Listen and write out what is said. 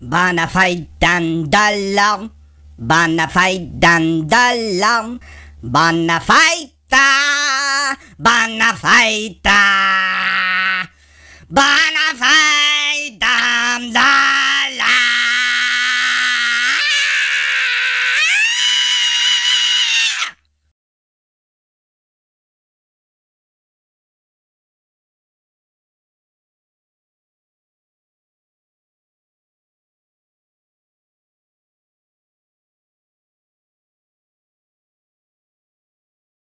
Bonafide Bana bonafide dandalong, bonafaita, bonafaita, bonafaita.